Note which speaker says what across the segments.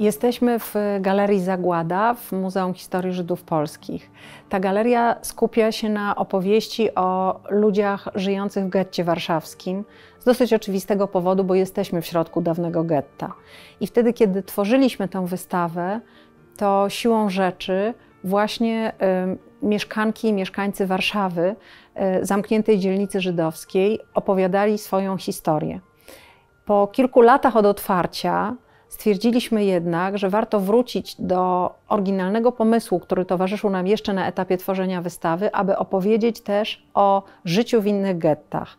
Speaker 1: Jesteśmy w Galerii Zagłada w Muzeum Historii Żydów Polskich. Ta galeria skupia się na opowieści o ludziach żyjących w getcie warszawskim, z dosyć oczywistego powodu, bo jesteśmy w środku dawnego getta. I wtedy, kiedy tworzyliśmy tę wystawę, to siłą rzeczy właśnie y, mieszkanki i mieszkańcy Warszawy, y, zamkniętej dzielnicy żydowskiej, opowiadali swoją historię. Po kilku latach od otwarcia, stwierdziliśmy jednak, że warto wrócić do oryginalnego pomysłu, który towarzyszył nam jeszcze na etapie tworzenia wystawy, aby opowiedzieć też o życiu w innych gettach.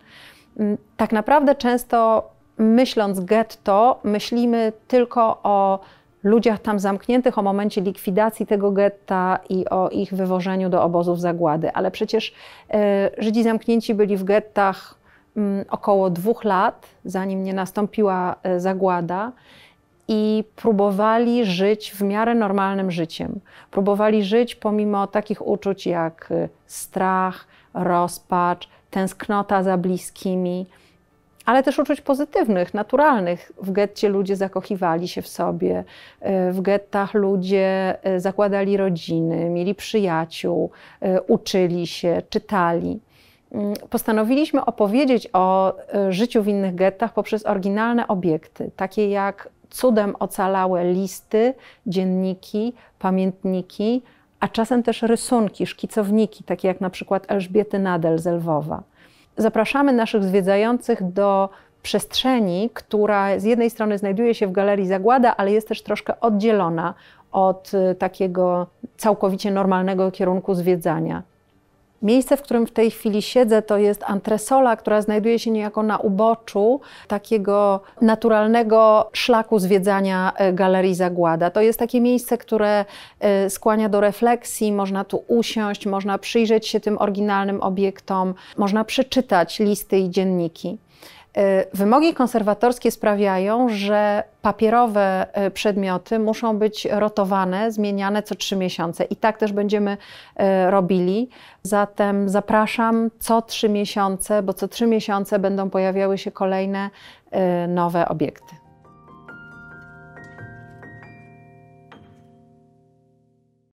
Speaker 1: Mm, tak naprawdę często myśląc getto, myślimy tylko o ludziach tam zamkniętych, o momencie likwidacji tego getta i o ich wywożeniu do obozów zagłady. Ale przecież e, Żydzi zamknięci byli w gettach mm, około dwóch lat, zanim nie nastąpiła e, zagłada i próbowali żyć w miarę normalnym życiem. Próbowali żyć pomimo takich uczuć jak y, strach, rozpacz, tęsknota za bliskimi, ale też uczuć pozytywnych, naturalnych. W getcie ludzie zakochiwali się w sobie, y, w gettach ludzie y, zakładali rodziny, mieli przyjaciół, uczyli się, czytali mm, postanowiliśmy opowiedzieć o życiu w innych gettach poprzez oryginalne obiekty, takie jak cudem ocalałe listy, dzienniki, pamiętniki, a czasem też rysunki, szkicowniki, takie jak na przykład Elżbiety Nadel z Lwowa. Zapraszamy naszych zwiedzających do przestrzeni, która z jednej strony znajduje się w Galerii Zagłada, ale jest też troszkę oddzielona od y, takiego całkowicie normalnego kierunku zwiedzania. Miejsce, w którym w tej chwili siedzę, to jest antresola, która znajduje się niejako na uboczu takiego naturalnego szlaku zwiedzania e, Galerii Zagłada. To jest takie miejsce, które e, skłania do refleksji, można tu usiąść, można przyjrzeć się tym oryginalnym obiektom, można przeczytać listy i dzienniki. Y, wymogi konserwatorskie sprawiają, że papierowe y, przedmioty muszą być rotowane, zmieniane co trzy miesiące i tak też będziemy y, robili. Zatem zapraszam co trzy miesiące, bo co trzy miesiące będą pojawiały się kolejne nowe obiekty.